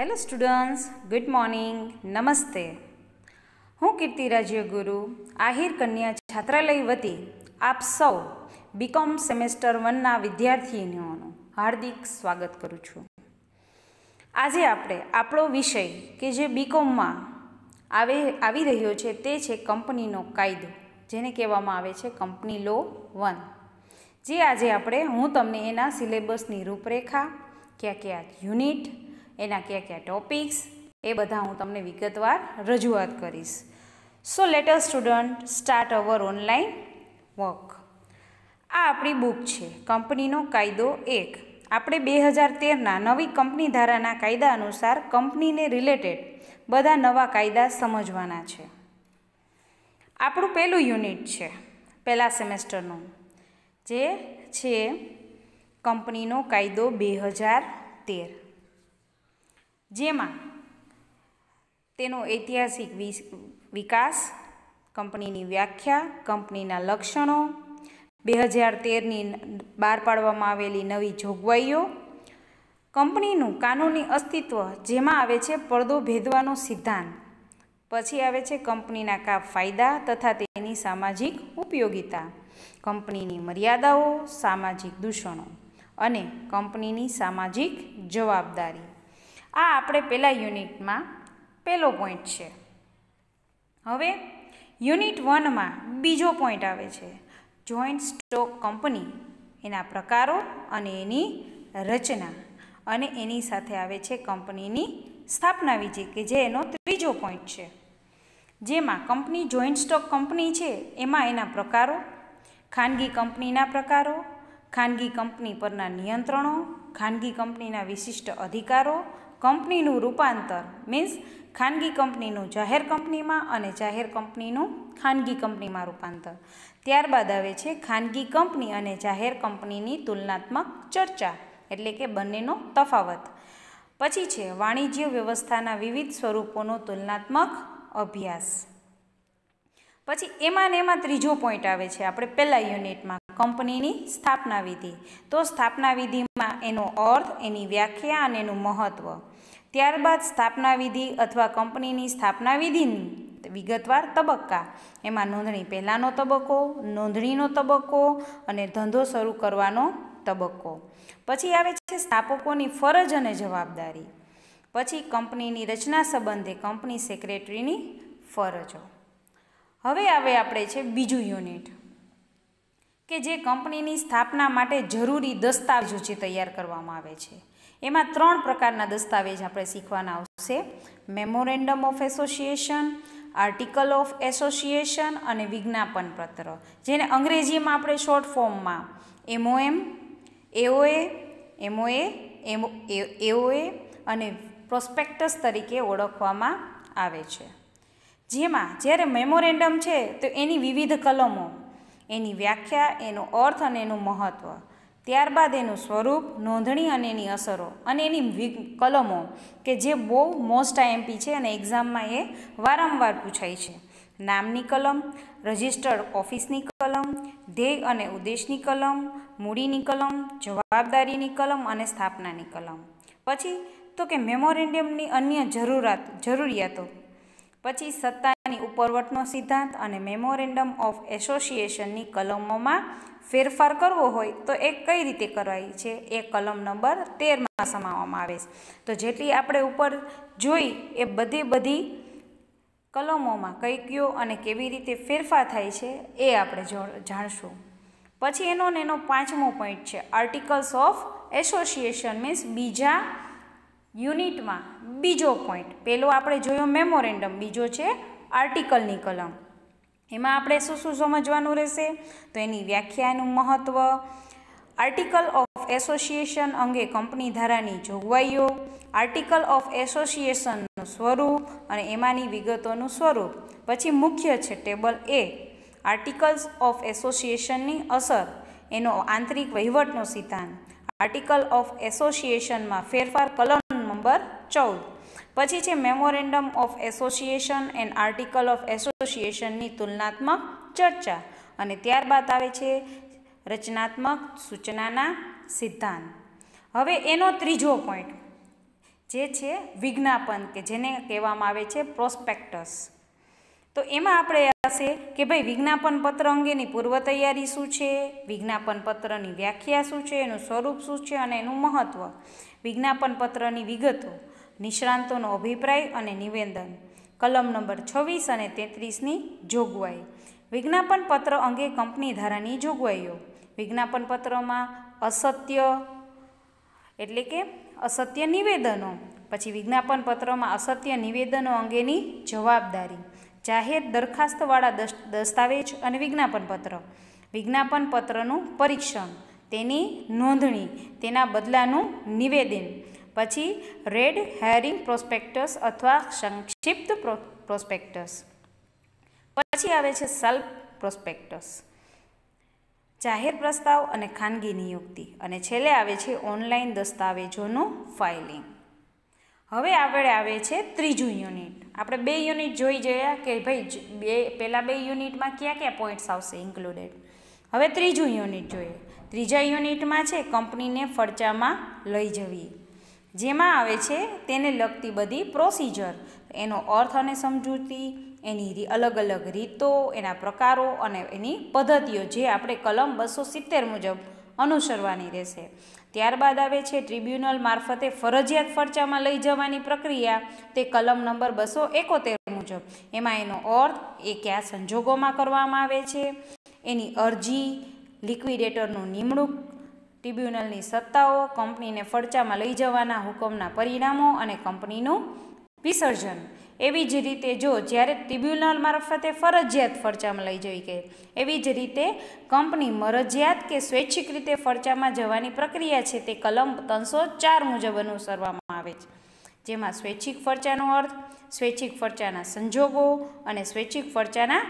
hello students good morning નમસ્તે હું કીર્તિ રાજ્યગુરુ આહિર કન્યા છાત્રાલય વતી આપ સૌ બીકોમ સેમેસ્ટર વનના વિદ્યાર્થીનીઓનું હાર્દિક સ્વાગત કરું છું આજે આપણે આપણો વિષય કે જે બીકોમમાં આવે આવી રહ્યો છે તે છે કંપનીનો કાયદો જેને કહેવામાં આવે છે કંપની લો વન જે આજે આપણે હું તમને એના સિલેબસની રૂપરેખા કયા કયા યુનિટ એના કયા કયા ટોપિક્સ એ બધા હું તમને વિગતવાર રજૂઆત કરીશ so later student start our online work આ આપણી બુક છે કંપનીનો કાયદો એક આપણે બે હજાર તેરના નવી કંપની ધારાના કાયદા અનુસાર કંપનીને રિલેટેડ બધા નવા કાયદા સમજવાના છે આપણું પહેલું યુનિટ છે પહેલાં સેમેસ્ટરનું જે છે કંપનીનો કાયદો બે હજાર તેર જેમાં તેનો ઐતિહાસિક વિકાસ કંપનીની વ્યાખ્યા કંપનીના લક્ષણો બે હજાર તેરની બહાર પાડવામાં આવેલી નવી જોગવાઈઓ કંપનીનું કાનૂની અસ્તિત્વ જેમાં આવે છે પડદો ભેદવાનો સિદ્ધાંત પછી આવે છે કંપનીના કા ફાયદા તથા તેની સામાજિક ઉપયોગિતા કંપનીની મર્યાદાઓ સામાજિક દૂષણો અને કંપનીની સામાજિક જવાબદારી આ આપણે પહેલા યુનિટમાં પહેલો પોઈન્ટ છે હવે યુનિટ વનમાં બીજો પોઈન્ટ આવે છે જોઈન્ટ સ્ટોક કંપની એના પ્રકારો અને એની રચના અને એની સાથે આવે છે કંપનીની સ્થાપના વિજે કે જે એનો ત્રીજો પોઈન્ટ છે જેમાં કંપની જોઈન્ટ સ્ટોક કંપની છે એમાં એના પ્રકારો ખાનગી કંપનીના પ્રકારો ખાનગી કંપની પરના નિયંત્રણો ખાનગી કંપનીના વિશિષ્ટ અધિકારો કંપનીનું રૂપાંતર મીન્સ ખાનગી કંપનીનું જાહેર કંપનીમાં અને જાહેર કંપનીનું ખાનગી કંપનીમાં રૂપાંતર ત્યારબાદ આવે છે ખાનગી કંપની અને જાહેર કંપનીની તુલનાત્મક ચર્ચા એટલે કે બંનેનો તફાવત પછી છે વાણિજ્ય વ્યવસ્થાના વિવિધ સ્વરૂપોનો તુલનાત્મક અભ્યાસ પછી એમાં ને એમાં ત્રીજો પોઈન્ટ આવે છે આપણે પહેલાં યુનિટમાં કંપનીની સ્થાપના વિધિ તો સ્થાપના વિધિ એનો અર્થ એની વ્યાખ્યા અને એનું મહત્ત્વ ત્યારબાદ સ્થાપના વિધિ અથવા કંપનીની સ્થાપના વિધિની વિગતવાર તબક્કા એમાં નોંધણી પહેલાંનો તબક્કો નોંધણીનો તબક્કો અને ધંધો શરૂ કરવાનો તબક્કો પછી આવે છે સ્થાપકોની ફરજ અને જવાબદારી પછી કંપનીની રચના સંબંધે કંપની સેક્રેટરીની ફરજો હવે આવે આપણે છે બીજું યુનિટ કે જે કંપનીની સ્થાપના માટે જરૂરી દસ્તાવેજો જે તૈયાર કરવામાં આવે છે એમાં ત્રણ પ્રકારના દસ્તાવેજ આપણે શીખવાના આવશે memorandum of association article of association અને વિજ્ઞાપન પત્ર જેને અંગ્રેજીમાં આપણે શોર્ટ ફોર્મમાં એમઓએમ એઓએ એમઓએ એમઓ એઓએ અને પ્રોસ્પેક્ટસ તરીકે ઓળખવામાં આવે છે જેમાં જ્યારે મેમોરેન્ડમ છે તો એની વિવિધ કલમો એની વ્યાખ્યા એનો અર્થ અને એનું મહત્ત્વ ત્યારબાદ એનું સ્વરૂપ નોંધણી અને એની અસરો અને એની કલમો કે જે બહુ મોસ્ટ આઈએમપી છે અને એક્ઝામમાં એ વારંવાર પૂછાય છે નામની કલમ રજિસ્ટર્ડ ઓફિસની કલમ ધ્યેય અને ઉદ્દેશની કલમ મૂડીની કલમ જવાબદારીની કલમ અને સ્થાપનાની કલમ પછી તો કે મેમોરેન્ડમની અન્ય જરૂરિયાત જરૂરિયાતો પછી સત્તાની ઉપરવટનો સિદ્ધાંત અને મેમોરેન્ડમ ઓફ એસોસિએશનની કલમોમાં ફેરફાર કરવો હોય તો એ કઈ રીતે કરવાય છે એ કલમ નંબર તેરમાં સમાવવામાં આવે છે તો જેટલી આપણે ઉપર જોઈ એ બધી બધી કલમોમાં કઈ કયો અને કેવી રીતે ફેરફાર થાય છે એ આપણે જાણશું પછી એનો ને એનો પાંચમો પોઈન્ટ છે આર્ટિકલ્સ ઓફ એસોસિએશન મીન્સ બીજા યુનિટમાં બીજો પોઈન્ટ પેલો આપણે જોયો મેમોરેન્ડમ બીજો છે આર્ટિકલની કલમ એમાં આપણે શું શું સમજવાનું રહેશે તો એની વ્યાખ્યાનું મહત્ત્વ આર્ટિકલ ઓફ એસોસિએશન અંગે કંપની ધારાની જોગવાઈઓ આર્ટિકલ ઓફ એસોસિએશનનું સ્વરૂપ અને એમાંની વિગતોનું સ્વરૂપ પછી મુખ્ય છે ટેબલ એ આર્ટિકલ્સ ઓફ એસોસિએશનની અસર એનો આંતરિક વહીવટનો સિદ્ધાંત આર્ટિકલ ઓફ એસોસિએશનમાં ફેરફાર કલમ નંબર ચૌદ પછી છે memorandum of association and article of એસોસિએશનની તુલનાત્મક ચર્ચા અને ત્યારબાદ આવે છે રચનાત્મક સૂચનાના સિદ્ધાંત હવે એનો ત્રીજો પોઈન્ટ જે છે વિજ્ઞાપન કે જેને કહેવામાં આવે છે પ્રોસ્પેક્ટસ તો એમાં આપણે હશે કે ભાઈ વિજ્ઞાપન પત્ર અંગેની પૂર્વ તૈયારી શું છે વિજ્ઞાપન પત્રની વ્યાખ્યા શું છે એનું સ્વરૂપ શું છે અને એનું મહત્ત્વ વિજ્ઞાપન પત્રની વિગતો નિષ્ણાંતોનો અભિપ્રાય અને નિવેદન કલમ નંબર છવ્વીસ અને તેત્રીસની જોગવાઈ વિજ્ઞાપન પત્ર અંગે કંપની ધારાની જોગવાઈઓ વિજ્ઞાપન પત્રમાં અસત્ય એટલે કે અસત્ય નિવેદનો પછી વિજ્ઞાપન પત્રમાં અસત્ય નિવેદનો અંગેની જવાબદારી જાહેર દરખાસ્તવાળા દસ્તાવેજ અને વિજ્ઞાપન પત્ર વિજ્ઞાપન પત્રનું પરીક્ષણ તેની નોંધણી તેના બદલાનું નિવેદન પછી રેડ હેરિંગ પ્રોસ્પેક્ટસ અથવા સંક્ષિપ્ત પ્રોસ્પેક્ટસ પછી આવે છે સલ્પ પ્રોસ્પેક્ટસ જાહેર પ્રસ્તાવ અને ખાનગી નિયુક્તિ અને છેલ્લે આવે છે ઓનલાઈન દસ્તાવેજોનું ફાઇલિંગ હવે આગળ આવે છે ત્રીજું યુનિટ આપણે બે યુનિટ જોઈ જયા કે ભાઈ બે પહેલાં બે યુનિટમાં કયા કયા પોઈન્ટ્સ આવશે ઇન્ક્લુડેડ હવે ત્રીજું યુનિટ જોઈએ ત્રીજા યુનિટમાં છે કંપનીને ફરચામાં લઈ જવી જેમાં આવે છે તેને લગતી બધી પ્રોસિજર એનો અર્થ અને સમજૂતી એની અલગ અલગ રીતો એના પ્રકારો અને એની પદ્ધતિઓ જે આપણે કલમ બસો સિત્તેર મુજબ અનુસરવાની રહેશે ત્યારબાદ આવે છે ટ્રિબ્યુનલ મારફતે ફરજિયાત ફરચામાં લઈ જવાની પ્રક્રિયા તે કલમ નંબર બસો એકોતેર મુજબ એમાં એનો અર્થ એ કયા સંજોગોમાં કરવામાં આવે છે એની અરજી લિક્વિડેટરનું નિમણૂક ટ્રિબ્યુનલની સત્તાઓ કંપનીને ફરચામાં લઈ જવાના હુકમના પરિણામો અને કંપનીનું વિસર્જન એવી જ રીતે જો જ્યારે ટ્રિબ્યુનલ મારફતે ફરજિયાત ફરચામાં લઈ જવી કે એવી જ રીતે કંપની મરજિયાત કે સ્વૈચ્છિક રીતે ફરચામાં જવાની પ્રક્રિયા છે તે કલમ ત્રણસો ચાર મુજબ અનુસરવામાં આવે છે જેમાં સ્વૈચ્છિક ફરચાનો અર્થ સ્વૈચ્છિક ફરચાના સંજોગો અને સ્વૈચ્છિક ફરચાના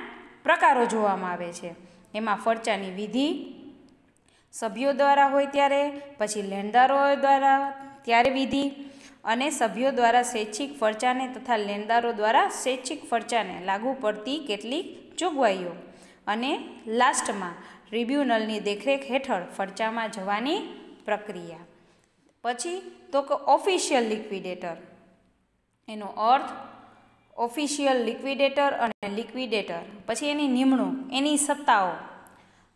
પ્રકારો જોવામાં આવે છે એમાં ફરચાની વિધિ સભ્યો દ્વારા હોય ત્યારે પછી લેણદારો દ્વારા ત્યારે વિધિ અને સભ્યો દ્વારા સ્વૈચ્છિક ફરચાને તથા લેણદારો દ્વારા સ્વૈચ્છિક ફરચાને લાગુ પડતી કેટલીક જોગવાઈઓ અને લાસ્ટમાં ટ્રિબ્યુનલની દેખરેખ હેઠળ ફરચામાં જવાની પ્રક્રિયા પછી તો કે ઓફિશિયલ લિક્વિડેટર એનો અર્થ ઓફિશિયલ લિક્વિડેટર અને લિક્વિડેટર પછી એની નિમણૂક એની સત્તાઓ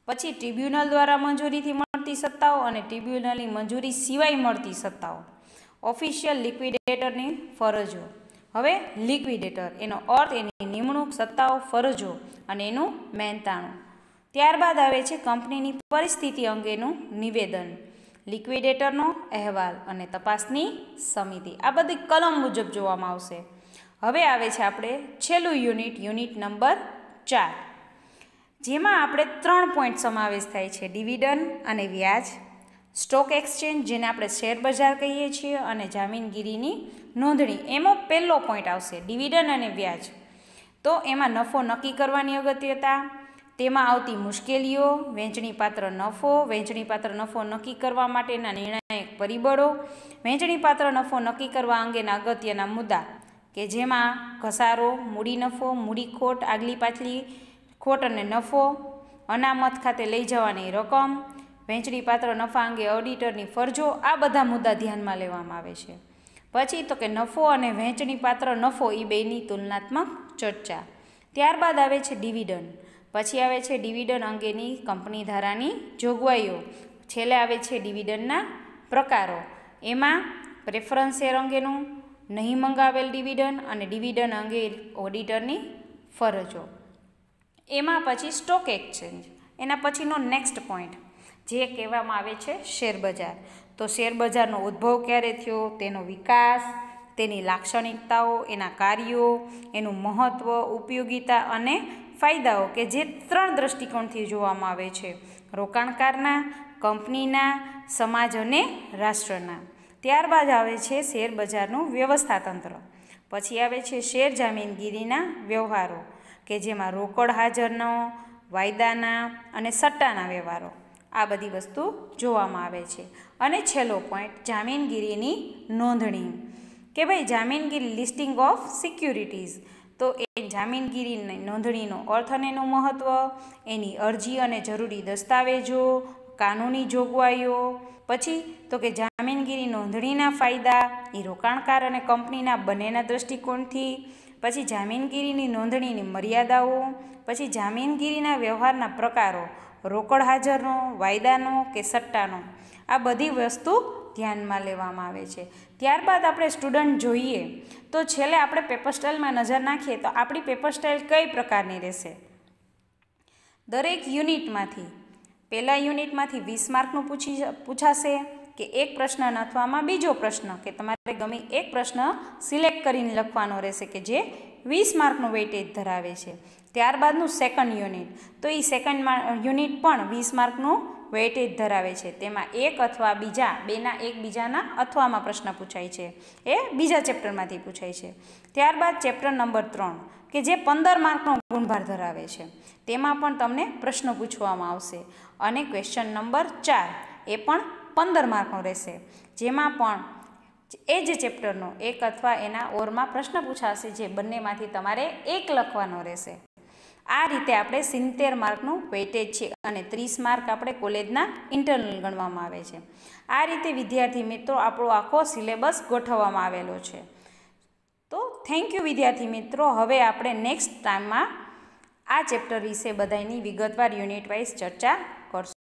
પછી ટ્રિબ્યુનલ દ્વારા મંજૂરીથી મળતી સત્તાઓ અને ટ્રિબ્યુનલની મંજૂરી સિવાય મળતી સત્તાઓ ઓફિશિયલ લિક્વિડેટરની ફરજો હવે લિક્વિડેટર એનો અર્થ એની નિમણૂક સત્તાઓ ફરજો અને એનું મહેનતાણું ત્યારબાદ આવે છે કંપનીની પરિસ્થિતિ અંગેનું નિવેદન લિક્વિડેટરનો અહેવાલ અને તપાસની સમિતિ આ બધી કલમ મુજબ જોવામાં આવશે હવે આવે છે આપણે છેલ્લું યુનિટ યુનિટ નંબર ચાર જેમાં આપણે ત્રણ પોઈન્ટ સમાવેશ થાય છે ડિવિડન અને વ્યાજ સ્ટોક એક્સચેન્જ જેને આપણે શેર બજાર કહીએ છીએ અને જામીનગીરીની નોંધણી એમાં પહેલો પોઈન્ટ આવશે ડિવિડન અને વ્યાજ તો એમાં નફો નક્કી કરવાની અગત્યતા તેમાં આવતી મુશ્કેલીઓ પાત્ર નફો પાત્ર નફો નક્કી કરવા માટેના નિર્ણાયક પરિબળો પાત્ર નફો નક્કી કરવા અંગેના અગત્યના મુદ્દા કે જેમાં ઘસારો મૂડી નફો મૂડી ખોટ આગલી પાછલી ખોટ અને નફો અનામત ખાતે લઈ જવાની રકમ વહેંચણી પાત્ર નફા અંગે ઓડિટરની ફરજો આ બધા મુદ્દા ધ્યાનમાં લેવામાં આવે છે પછી તો કે નફો અને વહેંચણી પાત્ર નફો એ બેની તુલનાત્મક ચર્ચા ત્યારબાદ આવે છે ડિવિડન પછી આવે છે ડિવિડન અંગેની કંપની ધારાની જોગવાઈઓ છેલ્લે આવે છે ડિવિડનના પ્રકારો એમાં પ્રેફરન્સ શેર અંગેનું નહીં મંગાવેલ ડિવિડન અને ડિવિડન અંગે ઓડિટરની ફરજો એમાં પછી સ્ટોક એક્સચેન્જ એના પછીનો નેક્સ્ટ પોઈન્ટ જે કહેવામાં આવે છે શેરબજાર તો શેરબજારનો ઉદ્ભવ ક્યારે થયો તેનો વિકાસ તેની લાક્ષણિકતાઓ એના કાર્યો એનું મહત્ત્વ ઉપયોગિતા અને ફાયદાઓ કે જે ત્રણ દ્રષ્ટિકોણથી જોવામાં આવે છે રોકાણકારના કંપનીના સમાજ અને રાષ્ટ્રના ત્યારબાદ આવે છે શેર બજારનું વ્યવસ્થાતંત્ર પછી આવે છે શેર જામીનગીરીના વ્યવહારો કે જેમાં રોકડ હાજરનો વાયદાના અને સટ્ટાના વ્યવહારો આ બધી વસ્તુ જોવામાં આવે છે અને છેલ્લો પોઈન્ટ જામીનગીરીની નોંધણી કે ભાઈ જામીનગીરી લિસ્ટિંગ ઓફ સિક્યુરિટીઝ તો એ જામીનગીરીની નોંધણીનો અર્થ અને એનું મહત્ત્વ એની અરજી અને જરૂરી દસ્તાવેજો કાનૂની જોગવાઈઓ પછી તો કે જામીનગીરી નોંધણીના ફાયદા એ રોકાણકાર અને કંપનીના બંનેના દૃષ્ટિકોણથી પછી જામીનગીરીની નોંધણીની મર્યાદાઓ પછી જામીનગીરીના વ્યવહારના પ્રકારો રોકડ હાજરનો વાયદાનો કે સટ્ટાનો આ બધી વસ્તુ ધ્યાનમાં લેવામાં આવે છે ત્યારબાદ આપણે સ્ટુડન્ટ જોઈએ તો છેલ્લે આપણે પેપર સ્ટાઇલમાં નજર નાખીએ તો આપણી પેપર સ્ટાઇલ કઈ પ્રકારની રહેશે દરેક યુનિટમાંથી પહેલાં યુનિટમાંથી વીસ માર્કનું પૂછી પૂછાશે કે એક પ્રશ્ન નથવામાં બીજો પ્રશ્ન કે તમારે ગમે એક પ્રશ્ન સિલેક્ટ કરીને લખવાનો રહેશે કે જે વીસ માર્કનું વેઇટેજ ધરાવે છે ત્યારબાદનું સેકન્ડ યુનિટ તો એ સેકન્ડ યુનિટ પણ વીસ માર્કનું વેઇટેજ ધરાવે છે તેમાં એક અથવા બીજા બેના એકબીજાના અથવામાં પ્રશ્ન પૂછાય છે એ બીજા ચેપ્ટરમાંથી પૂછાય છે ત્યારબાદ ચેપ્ટર નંબર ત્રણ કે જે પંદર માર્કનો ગુણભાર ધરાવે છે તેમાં પણ તમને પ્રશ્ન પૂછવામાં આવશે અને ક્વેશ્ચન નંબર ચાર એ પણ પંદર માર્કનો રહેશે જેમાં પણ એ જ ચેપ્ટરનો એક અથવા એના ઓરમાં પ્રશ્ન પૂછાશે જે બંનેમાંથી તમારે એક લખવાનો રહેશે આ રીતે આપણે સિત્તેર માર્કનું વેટેજ છે અને ત્રીસ માર્ક આપણે કોલેજના ઇન્ટરનલ ગણવામાં આવે છે આ રીતે વિદ્યાર્થી મિત્રો આપણો આખો સિલેબસ ગોઠવવામાં આવેલો છે તો થેન્ક યુ વિદ્યાર્થી મિત્રો હવે આપણે નેક્સ્ટ ટાઈમમાં આ ચેપ્ટર વિશે બધાની વિગતવાર યુનિટ વાઇઝ ચર્ચા કરશું